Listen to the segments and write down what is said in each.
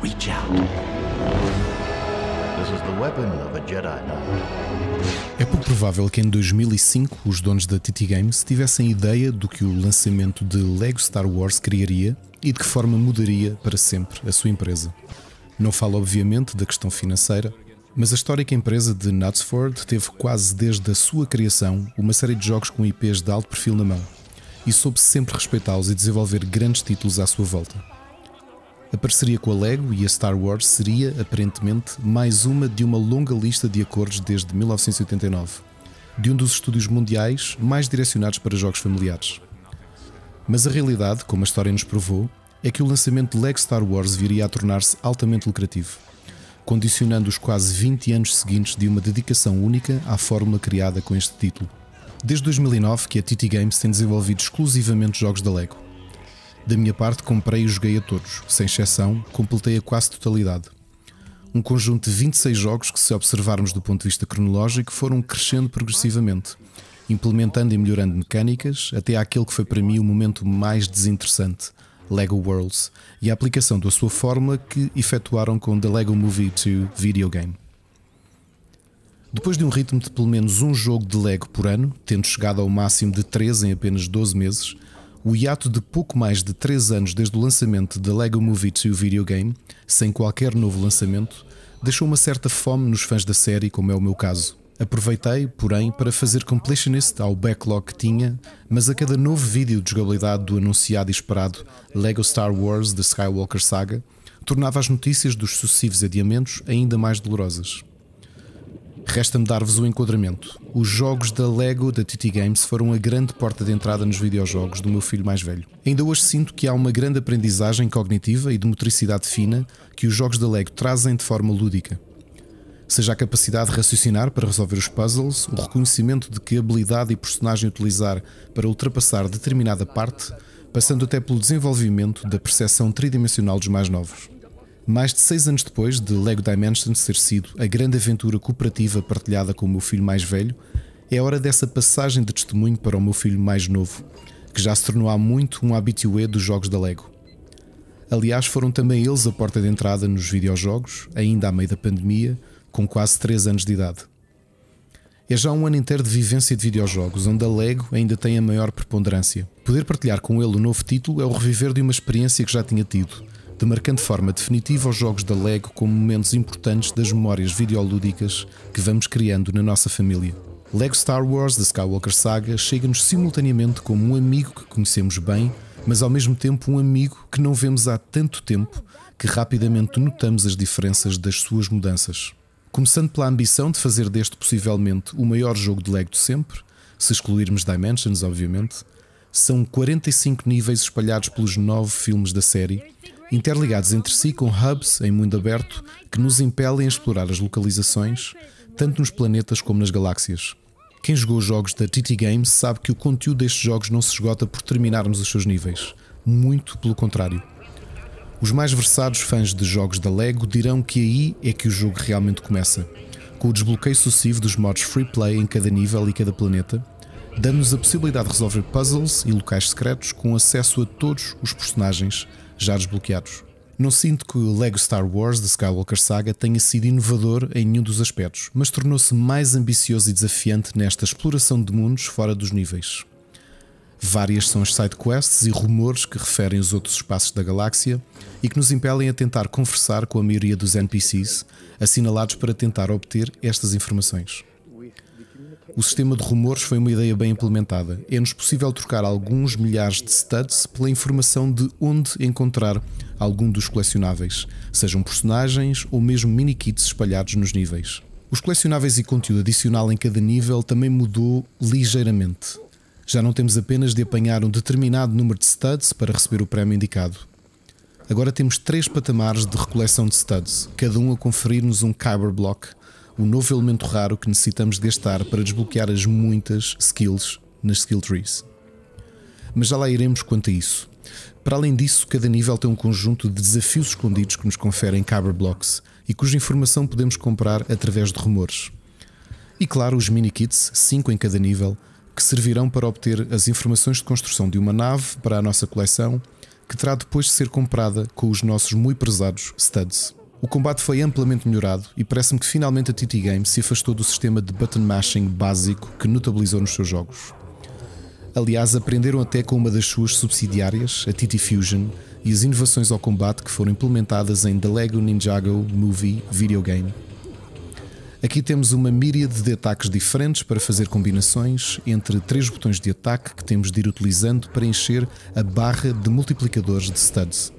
Reach out. This is the weapon of a Jedi Knight. É pouco provável que em 2005 os donos da TT Games tivessem ideia do que o lançamento de Lego Star Wars criaria e de que forma mudaria para sempre a sua empresa. Não falo, obviamente, da questão financeira, mas a histórica empresa de Knutsford teve quase desde a sua criação uma série de jogos com IPs de alto perfil na mão e soube sempre respeitá-los e desenvolver grandes títulos à sua volta. A parceria com a LEGO e a Star Wars seria, aparentemente, mais uma de uma longa lista de acordos desde 1989, de um dos estúdios mundiais mais direcionados para jogos familiares. Mas a realidade, como a história nos provou, é que o lançamento de LEGO Star Wars viria a tornar-se altamente lucrativo, condicionando os quase 20 anos seguintes de uma dedicação única à fórmula criada com este título. Desde 2009 que a TT Games tem desenvolvido exclusivamente jogos da LEGO da minha parte, comprei e joguei a todos, sem exceção, completei a quase totalidade. Um conjunto de 26 jogos que, se observarmos do ponto de vista cronológico, foram crescendo progressivamente, implementando e melhorando mecânicas, até àquele que foi para mim o momento mais desinteressante, Lego Worlds, e a aplicação da sua fórmula que efetuaram com The Lego Movie 2 Video Game. Depois de um ritmo de pelo menos um jogo de Lego por ano, tendo chegado ao máximo de 3 em apenas 12 meses, o hiato de pouco mais de 3 anos desde o lançamento da Lego Movie 2 videogame, sem qualquer novo lançamento, deixou uma certa fome nos fãs da série, como é o meu caso. Aproveitei, porém, para fazer completionist ao backlog que tinha, mas a cada novo vídeo de jogabilidade do anunciado e esperado LEGO Star Wars The Skywalker Saga, tornava as notícias dos sucessivos adiamentos ainda mais dolorosas. Resta-me dar-vos o um enquadramento. Os jogos da Lego da TT Games foram a grande porta de entrada nos videojogos do meu filho mais velho. Ainda hoje sinto que há uma grande aprendizagem cognitiva e de motricidade fina que os jogos da Lego trazem de forma lúdica. Seja a capacidade de raciocinar para resolver os puzzles, o reconhecimento de que habilidade e personagem utilizar para ultrapassar determinada parte, passando até pelo desenvolvimento da percepção tridimensional dos mais novos. Mais de seis anos depois de Lego Dimensions ter sido a grande aventura cooperativa partilhada com o meu filho mais velho, é hora dessa passagem de testemunho para o meu filho mais novo, que já se tornou há muito um habitué dos jogos da Lego. Aliás, foram também eles a porta de entrada nos videojogos, ainda à meio da pandemia, com quase 3 anos de idade. É já um ano inteiro de vivência de videojogos, onde a Lego ainda tem a maior preponderância. Poder partilhar com ele o novo título é o reviver de uma experiência que já tinha tido, demarcando de forma definitiva os jogos da LEGO como momentos importantes das memórias videolúdicas que vamos criando na nossa família. LEGO Star Wars The Skywalker Saga chega-nos simultaneamente como um amigo que conhecemos bem, mas ao mesmo tempo um amigo que não vemos há tanto tempo que rapidamente notamos as diferenças das suas mudanças. Começando pela ambição de fazer deste possivelmente o maior jogo de LEGO de sempre, se excluirmos Dimensions, obviamente, são 45 níveis espalhados pelos 9 filmes da série interligados entre si com hubs em mundo aberto que nos impelem a explorar as localizações, tanto nos planetas como nas galáxias. Quem jogou os jogos da TT Games sabe que o conteúdo destes jogos não se esgota por terminarmos os seus níveis, muito pelo contrário. Os mais versados fãs de jogos da LEGO dirão que aí é que o jogo realmente começa, com o desbloqueio sucessivo dos modos free play em cada nível e cada planeta, dando-nos a possibilidade de resolver puzzles e locais secretos com acesso a todos os personagens, já desbloqueados. Não sinto que o Lego Star Wars The Skywalker Saga tenha sido inovador em nenhum dos aspectos, mas tornou-se mais ambicioso e desafiante nesta exploração de mundos fora dos níveis. Várias são as sidequests e rumores que referem os outros espaços da galáxia e que nos impelem a tentar conversar com a maioria dos NPCs, assinalados para tentar obter estas informações. O sistema de rumores foi uma ideia bem implementada. É-nos possível trocar alguns milhares de studs pela informação de onde encontrar algum dos colecionáveis, sejam personagens ou mesmo mini-kits espalhados nos níveis. Os colecionáveis e conteúdo adicional em cada nível também mudou ligeiramente. Já não temos apenas de apanhar um determinado número de studs para receber o prémio indicado. Agora temos três patamares de recoleção de studs, cada um a conferir-nos um Kyber Block um novo elemento raro que necessitamos de gastar para desbloquear as muitas skills nas skill trees. Mas já lá iremos quanto a isso. Para além disso, cada nível tem um conjunto de desafios escondidos que nos conferem cover Blocks e cuja informação podemos comprar através de rumores. E claro, os mini-kits, 5 em cada nível, que servirão para obter as informações de construção de uma nave para a nossa coleção, que terá depois de ser comprada com os nossos muito prezados studs. O combate foi amplamente melhorado e parece-me que finalmente a TT Game se afastou do sistema de button mashing básico que notabilizou nos seus jogos. Aliás, aprenderam até com uma das suas subsidiárias, a TT Fusion, e as inovações ao combate que foram implementadas em The Lego Ninjago Movie Video Game. Aqui temos uma míriade de ataques diferentes para fazer combinações entre três botões de ataque que temos de ir utilizando para encher a barra de multiplicadores de studs.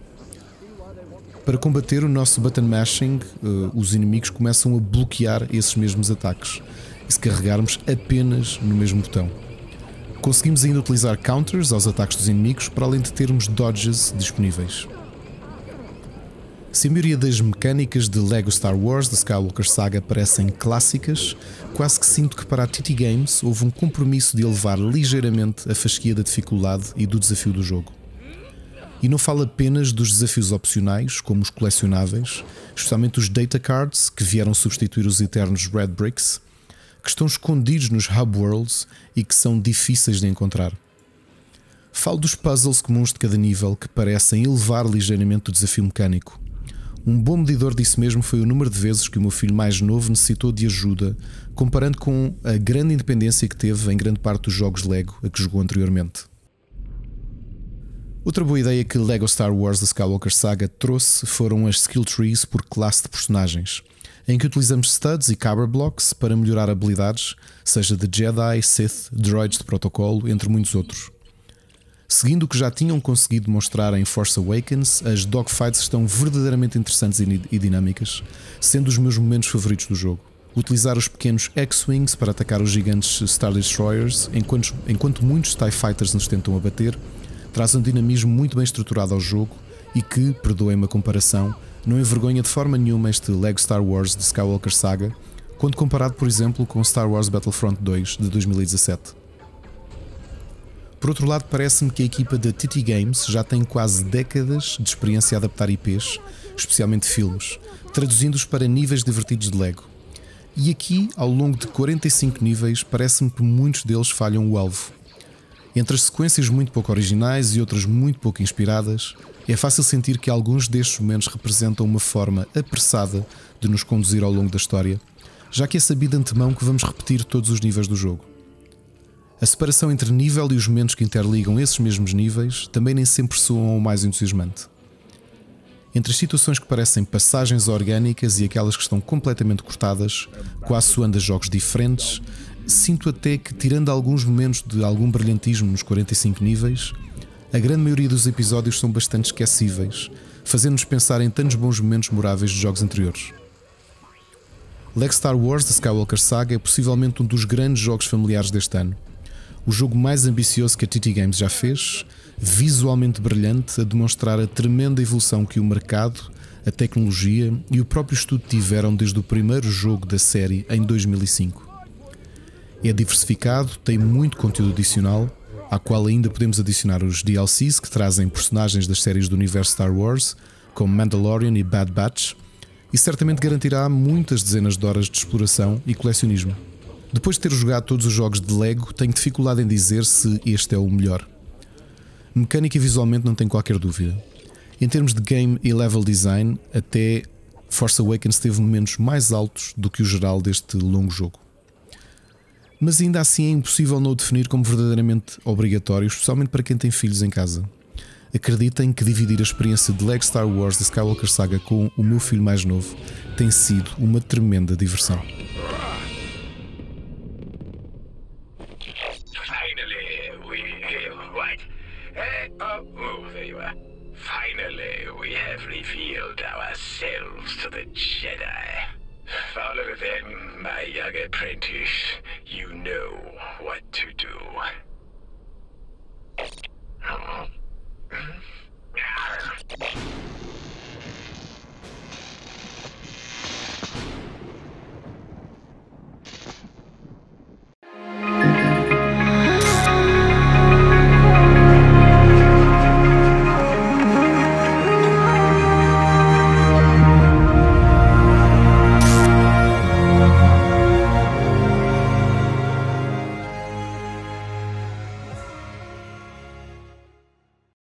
Para combater o nosso button mashing, eh, os inimigos começam a bloquear esses mesmos ataques e se carregarmos apenas no mesmo botão. Conseguimos ainda utilizar counters aos ataques dos inimigos, para além de termos dodges disponíveis. Se a maioria das mecânicas de LEGO Star Wars da Skywalker Saga parecem clássicas, quase que sinto que para a TT Games houve um compromisso de elevar ligeiramente a fasquia da dificuldade e do desafio do jogo. E não falo apenas dos desafios opcionais, como os colecionáveis, especialmente os data cards que vieram substituir os eternos Red Bricks, que estão escondidos nos Hub Worlds e que são difíceis de encontrar. Falo dos puzzles comuns de cada nível que parecem elevar ligeiramente o desafio mecânico. Um bom medidor disso mesmo foi o número de vezes que o meu filho mais novo necessitou de ajuda, comparando com a grande independência que teve em grande parte dos jogos Lego a que jogou anteriormente. Outra boa ideia que LEGO Star Wars The Skywalker Saga trouxe foram as skill trees por classe de personagens, em que utilizamos studs e cabra blocks para melhorar habilidades, seja de Jedi, Sith, droids de protocolo, entre muitos outros. Seguindo o que já tinham conseguido mostrar em Force Awakens, as dogfights estão verdadeiramente interessantes e dinâmicas, sendo os meus momentos favoritos do jogo utilizar os pequenos X-Wings para atacar os gigantes Star Destroyers, enquanto, enquanto muitos TIE Fighters nos tentam abater, traz um dinamismo muito bem estruturado ao jogo e que, perdoem-me a comparação, não envergonha de forma nenhuma este Lego Star Wars de Skywalker Saga, quando comparado, por exemplo, com Star Wars Battlefront 2 de 2017. Por outro lado, parece-me que a equipa da TT Games já tem quase décadas de experiência a adaptar IPs, especialmente filmes, traduzindo-os para níveis divertidos de Lego. E aqui, ao longo de 45 níveis, parece-me que muitos deles falham o alvo, entre as sequências muito pouco originais e outras muito pouco inspiradas, é fácil sentir que alguns destes momentos representam uma forma apressada de nos conduzir ao longo da história, já que é sabido antemão que vamos repetir todos os níveis do jogo. A separação entre nível e os momentos que interligam esses mesmos níveis também nem sempre soam o mais entusiasmante. Entre as situações que parecem passagens orgânicas e aquelas que estão completamente cortadas, quase soando a jogos diferentes, sinto até que, tirando alguns momentos de algum brilhantismo nos 45 níveis, a grande maioria dos episódios são bastante esquecíveis, fazendo-nos pensar em tantos bons momentos memoráveis de jogos anteriores. Lego Star Wars The Skywalker Saga é possivelmente um dos grandes jogos familiares deste ano. O jogo mais ambicioso que a TT Games já fez, visualmente brilhante, a demonstrar a tremenda evolução que o mercado, a tecnologia e o próprio estudo tiveram desde o primeiro jogo da série em 2005. É diversificado, tem muito conteúdo adicional, à qual ainda podemos adicionar os DLCs que trazem personagens das séries do universo Star Wars, como Mandalorian e Bad Batch, e certamente garantirá muitas dezenas de horas de exploração e colecionismo. Depois de ter jogado todos os jogos de Lego, tenho dificuldade em dizer se este é o melhor. Mecânica e visualmente não tenho qualquer dúvida. Em termos de game e level design, até Force Awakens teve momentos mais altos do que o geral deste longo jogo mas ainda assim é impossível não o definir como verdadeiramente obrigatório, especialmente para quem tem filhos em casa. Acreditem que dividir a experiência de Lego Star Wars The Skywalker Saga com o meu filho mais novo tem sido uma tremenda diversão. Follow them, my young apprentice. You know what to do.